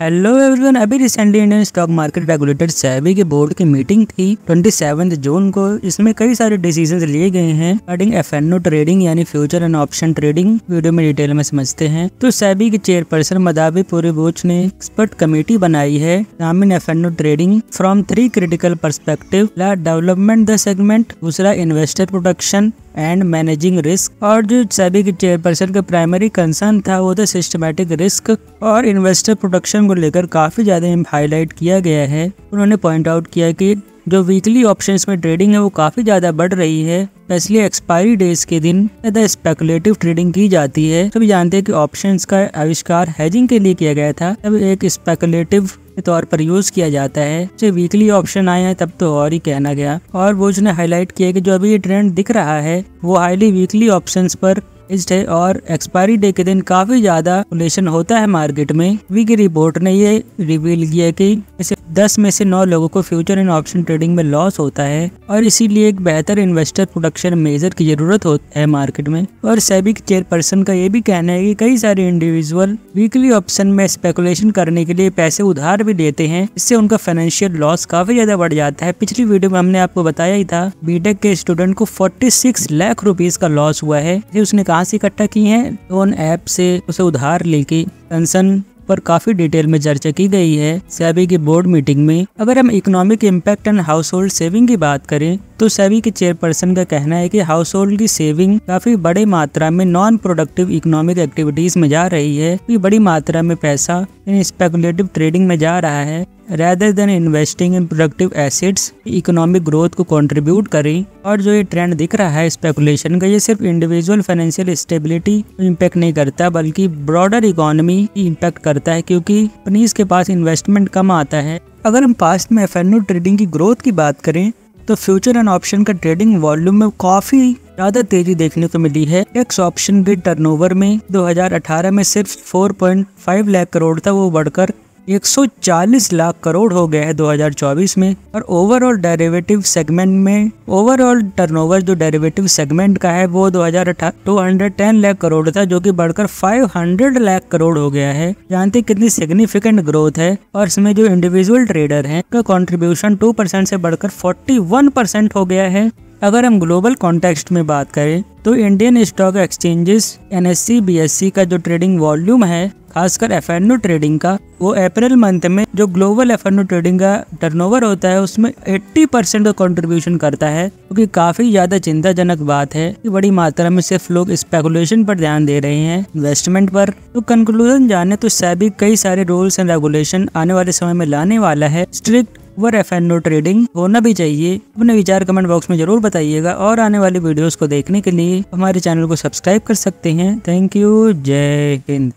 hello everyone अभी recently Indian stock market regulator SEBI के board की मीटिंग थी ट्वेंटी सेवन जून को इसमें कई सारे डिसीजन लिए गए हैं रिगार्डिंग एफ ट्रेडिंग यानी future and option trading video में डिटेल में समझते हैं तो सेबी के चेयरपर्सन मदाबी पूरे बोच ने एक्सपर्ट कमेटी बनाई है ग्रामीण F trading from three critical perspective development the segment दूसरा investor protection and managing risk और जो सेबी के चेयरपर्सन का प्राइमरी कंसर्न था वो था सिस्टमेटिक रिस्क और इन्वेस्टर प्रोटेक्शन को लेकर काफ़ी ज़्यादा हाईलाइट किया गया है उन्होंने पॉइंट आउट किया कि जो वीकली ऑप्शंस में ट्रेडिंग है वो काफ़ी ज़्यादा बढ़ रही है स्पेशली एक्सपायरी डेज के दिन ज़्यादा स्पेकुलेटिव ट्रेडिंग की जाती है सभी जानते हैं कि ऑप्शंस का आविष्कार हेजिंग के लिए किया गया था तब एक स्पेकुलेटिव तौर पर यूज किया जाता है जब वीकली ऑप्शन आए हैं तब तो और ही कहना गया और वो उसने हाईलाइट किया कि जो अभी ये ट्रेंड दिख रहा है वो हाईली वीकली ऑप्शंस पर बेस्ड है और एक्सपायरी डे के दिन काफी ज्यादा होता है मार्केट में वी की रिपोर्ट ने ये रिवील किया कि इसे दस में से नौ लोगों को फ्यूचर एंड ऑप्शन ट्रेडिंग में लॉस होता है और इसीलिए एक बेहतर इन्वेस्टर प्रोडक्शन मेजर की जरूरत होती है मार्केट में और सेबी के चेयरपर्सन का ये भी कहना है कि कई सारे इंडिविजुअल वीकली ऑप्शन में स्पेकुलेशन करने के लिए पैसे उधार भी लेते हैं इससे उनका फाइनेंशियल लॉस काफी ज्यादा बढ़ जाता है पिछली वीडियो में हमने आपको बताया ही था बीटेक के स्टूडेंट को फोर्टी लाख रुपीज का लॉस हुआ है उसने कहा से इकट्ठा की है लोन ऐप से उसे उधार लेके कंसन पर काफी डिटेल में चर्चा की गई है सेबी की बोर्ड मीटिंग में अगर हम economic impact and household saving की बात करें तो सेबी के चेयरपर्सन का कहना है कि हाउस होल्ड की सेविंग काफी बड़े मात्रा में नॉन प्रोडक्टिव इकोनॉमिक एक्टिविटीज में जा रही है बड़ी मात्रा में पैसा इन स्पेकुलेटिव ट्रेडिंग में जा रहा है rather than investing in productive assets economic growth को कंट्रीब्यूट करें और जो ये ट्रेंड दिख रहा है स्पेकुलेशन का ये सिर्फ इंडिविजुअल फाइनेंशियल स्टेबिलिटी इम्पैक्ट नहीं करता बल्कि ब्रॉडर इकोनॉमी इम्पैक्ट करता है क्योंकि कंपनीज के पास इन्वेस्टमेंट कम आता है अगर हम पास्ट में एफ ट्रेडिंग की ग्रोथ की बात करें तो फ्यूचर एंड ऑप्शन का ट्रेडिंग वॉल्यूम में काफी ज्यादा तेजी देखने को मिली है एक्स ऑप्शन के टर्नओवर में 2018 में सिर्फ 4.5 लाख करोड़ था वो बढ़कर 140 लाख करोड़ हो गया है 2024 में और ओवरऑल डेरिवेटिव सेगमेंट में ओवरऑल टर्नओवर जो डेरिवेटिव सेगमेंट का है वो दो हजार लाख करोड़ था जो कि बढ़कर 500 लाख करोड़ हो गया है जानते कितनी सिग्निफिकेंट ग्रोथ है और इसमें जो इंडिविजुअल ट्रेडर है का कॉन्ट्रीब्यूशन टू से बढ़कर फोर्टी हो गया है अगर हम ग्लोबल कॉन्टेक्स्ट में बात करें तो Indian stock exchanges N S का जो ट्रेडिंग वॉल्यूम है खासकर एफ ट्रेडिंग का वो अप्रैल मंथ में जो ग्लोबल एफ ट्रेडिंग का टर्नओवर होता है उसमें 80 परसेंट का करता है क्योंकि तो काफी ज्यादा चिंताजनक बात है कि बड़ी मात्रा में सिर्फ लोग स्पेकुलेशन पर ध्यान दे रहे हैं इन्वेस्टमेंट पर तो कंक्लूजन जाने तो सैबी कई सारे रूल्स एंड रेगुलेशन आने वाले समय में लाने वाला है स्ट्रिक्ट वर एफ ट्रेडिंग होना भी चाहिए अपने विचार कमेंट बॉक्स में जरूर बताइएगा और आने वाली वीडियोस को देखने के लिए हमारे चैनल को सब्सक्राइब कर सकते हैं थैंक यू जय हिंद